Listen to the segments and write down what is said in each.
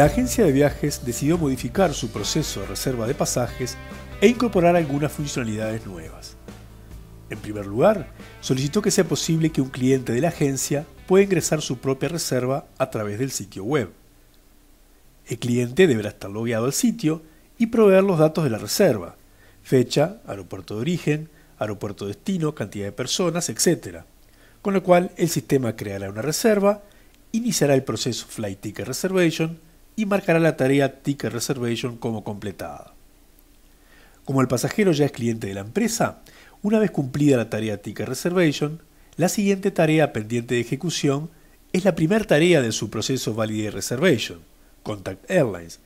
la agencia de viajes decidió modificar su proceso de reserva de pasajes e incorporar algunas funcionalidades nuevas. En primer lugar, solicitó que sea posible que un cliente de la agencia pueda ingresar su propia reserva a través del sitio web. El cliente deberá estar logueado al sitio y proveer los datos de la reserva, fecha, aeropuerto de origen, aeropuerto de destino, cantidad de personas, etc. Con lo cual el sistema creará una reserva, iniciará el proceso Flight Ticket Reservation, y marcará la tarea Ticket Reservation como completada. Como el pasajero ya es cliente de la empresa, una vez cumplida la tarea Ticket Reservation, la siguiente tarea pendiente de ejecución es la primera tarea de su proceso Validate Reservation, Contact Airlines,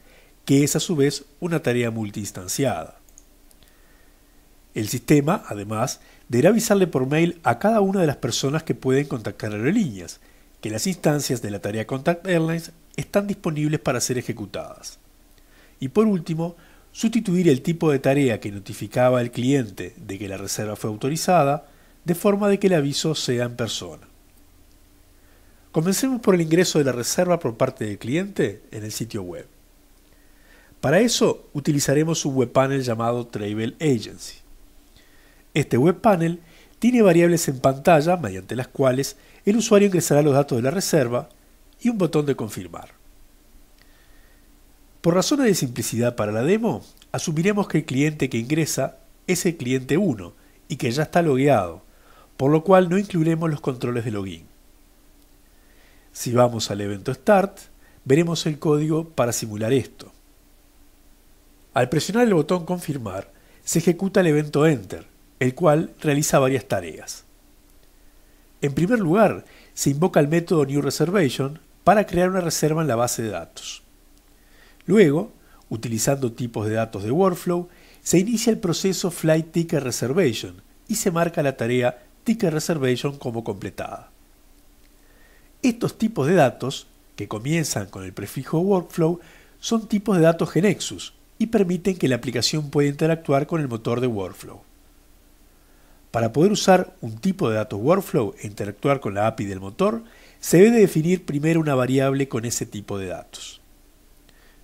que es a su vez una tarea multiinstanciada. El sistema, además, deberá avisarle por mail a cada una de las personas que pueden contactar aerolíneas que las instancias de la tarea Contact Airlines están disponibles para ser ejecutadas. Y por último, sustituir el tipo de tarea que notificaba al cliente de que la reserva fue autorizada, de forma de que el aviso sea en persona. Comencemos por el ingreso de la reserva por parte del cliente en el sitio web. Para eso utilizaremos un web panel llamado Travel Agency. Este web panel tiene variables en pantalla mediante las cuales el usuario ingresará los datos de la reserva y un botón de confirmar. Por razones de simplicidad para la demo, asumiremos que el cliente que ingresa es el cliente 1 y que ya está logueado, por lo cual no incluiremos los controles de login. Si vamos al evento Start, veremos el código para simular esto. Al presionar el botón Confirmar, se ejecuta el evento Enter, el cual realiza varias tareas. En primer lugar, se invoca el método New Reservation para crear una reserva en la base de datos. Luego, utilizando tipos de datos de workflow, se inicia el proceso Flight Ticket Reservation y se marca la tarea Ticket Reservation como completada. Estos tipos de datos, que comienzan con el prefijo workflow, son tipos de datos Genexus y permiten que la aplicación pueda interactuar con el motor de workflow. Para poder usar un tipo de datos workflow e interactuar con la API del motor, se debe definir primero una variable con ese tipo de datos.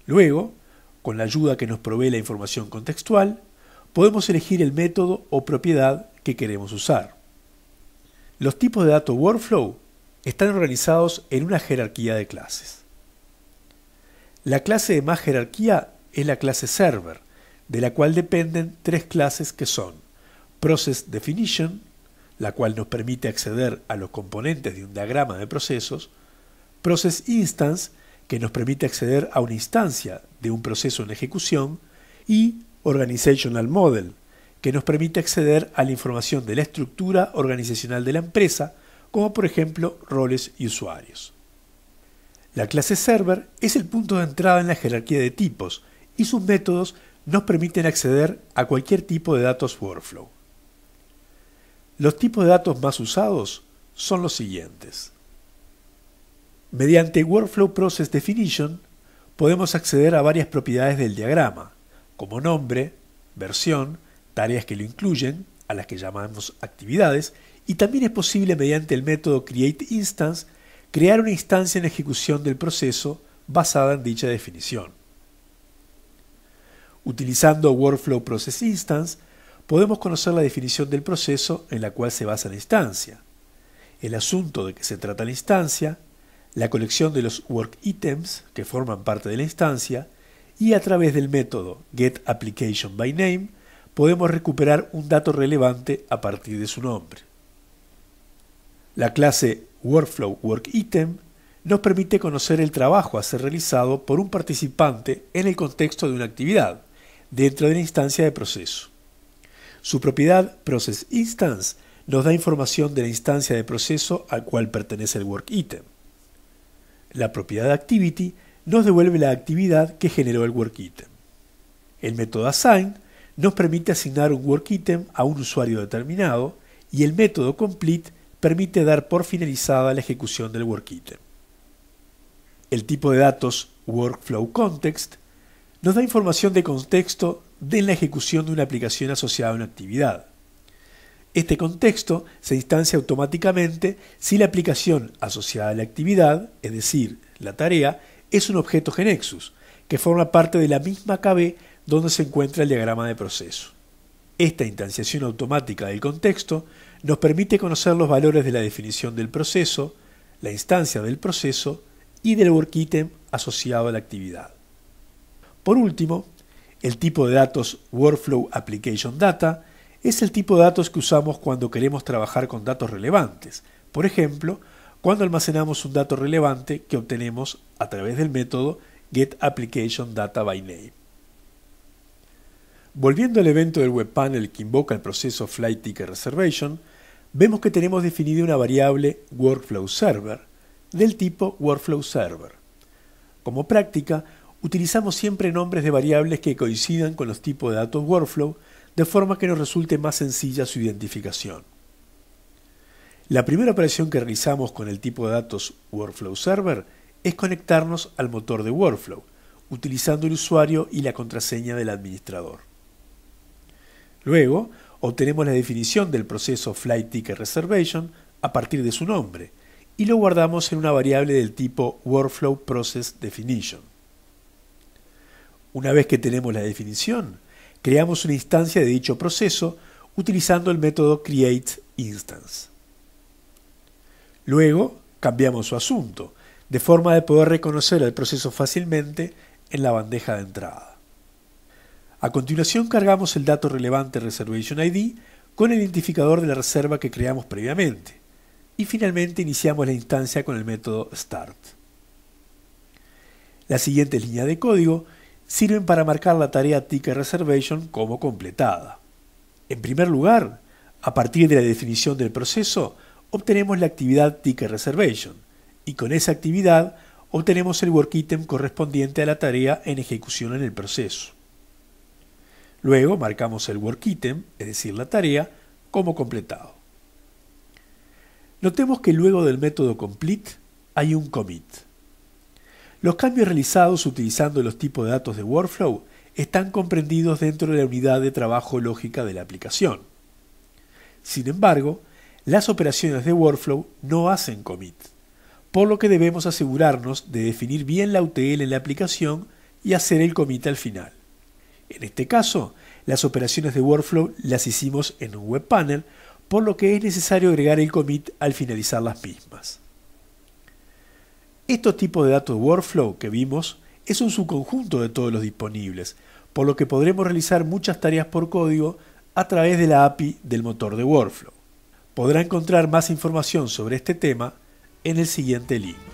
Luego, con la ayuda que nos provee la información contextual, podemos elegir el método o propiedad que queremos usar. Los tipos de datos workflow están organizados en una jerarquía de clases. La clase de más jerarquía es la clase server, de la cual dependen tres clases que son Process Definition, la cual nos permite acceder a los componentes de un diagrama de procesos, Process Instance, que nos permite acceder a una instancia de un proceso en ejecución, y Organizational Model, que nos permite acceder a la información de la estructura organizacional de la empresa, como por ejemplo roles y usuarios. La clase Server es el punto de entrada en la jerarquía de tipos y sus métodos nos permiten acceder a cualquier tipo de datos workflow. Los tipos de datos más usados son los siguientes. Mediante Workflow Process Definition podemos acceder a varias propiedades del diagrama, como nombre, versión, tareas que lo incluyen, a las que llamamos actividades, y también es posible mediante el método Create Instance crear una instancia en ejecución del proceso basada en dicha definición. Utilizando Workflow Process Instance, podemos conocer la definición del proceso en la cual se basa la instancia, el asunto de que se trata la instancia, la colección de los work items que forman parte de la instancia, y a través del método getApplicationByName podemos recuperar un dato relevante a partir de su nombre. La clase WorkflowWorkItem nos permite conocer el trabajo a ser realizado por un participante en el contexto de una actividad, dentro de la instancia de proceso. Su propiedad Process Instance nos da información de la instancia de proceso al cual pertenece el work item. La propiedad Activity nos devuelve la actividad que generó el work item. El método assign nos permite asignar un work item a un usuario determinado y el método complete permite dar por finalizada la ejecución del work item. El tipo de datos workflow context nos da información de contexto de la ejecución de una aplicación asociada a una actividad. Este contexto se instancia automáticamente si la aplicación asociada a la actividad, es decir, la tarea, es un objeto Genexus, que forma parte de la misma KB donde se encuentra el diagrama de proceso. Esta instanciación automática del contexto nos permite conocer los valores de la definición del proceso, la instancia del proceso y del work item asociado a la actividad. Por último, el tipo de datos Workflow Application Data es el tipo de datos que usamos cuando queremos trabajar con datos relevantes. Por ejemplo, cuando almacenamos un dato relevante que obtenemos a través del método getApplicationDataByName. Volviendo al evento del web panel que invoca el proceso Flight Ticket Reservation, vemos que tenemos definida una variable WorkflowServer del tipo WorkflowServer. Como práctica, Utilizamos siempre nombres de variables que coincidan con los tipos de datos workflow, de forma que nos resulte más sencilla su identificación. La primera operación que realizamos con el tipo de datos Workflow Server es conectarnos al motor de Workflow, utilizando el usuario y la contraseña del administrador. Luego, obtenemos la definición del proceso Flight Ticket Reservation a partir de su nombre y lo guardamos en una variable del tipo Workflow Process Definition. Una vez que tenemos la definición, creamos una instancia de dicho proceso utilizando el método CreateInstance. Luego, cambiamos su asunto, de forma de poder reconocer el proceso fácilmente en la bandeja de entrada. A continuación cargamos el dato relevante ReservationID con el identificador de la reserva que creamos previamente y finalmente iniciamos la instancia con el método start. La siguiente línea de código sirven para marcar la tarea Ticket Reservation como completada. En primer lugar, a partir de la definición del proceso, obtenemos la actividad Ticket Reservation y con esa actividad obtenemos el work item correspondiente a la tarea en ejecución en el proceso. Luego marcamos el work item, es decir, la tarea, como completado. Notemos que luego del método complete hay un commit. Los cambios realizados utilizando los tipos de datos de workflow están comprendidos dentro de la unidad de trabajo lógica de la aplicación. Sin embargo, las operaciones de workflow no hacen commit, por lo que debemos asegurarnos de definir bien la UTL en la aplicación y hacer el commit al final. En este caso, las operaciones de workflow las hicimos en un web panel, por lo que es necesario agregar el commit al finalizar las mismas. Estos tipos de datos workflow que vimos es un subconjunto de todos los disponibles, por lo que podremos realizar muchas tareas por código a través de la API del motor de workflow. Podrá encontrar más información sobre este tema en el siguiente link.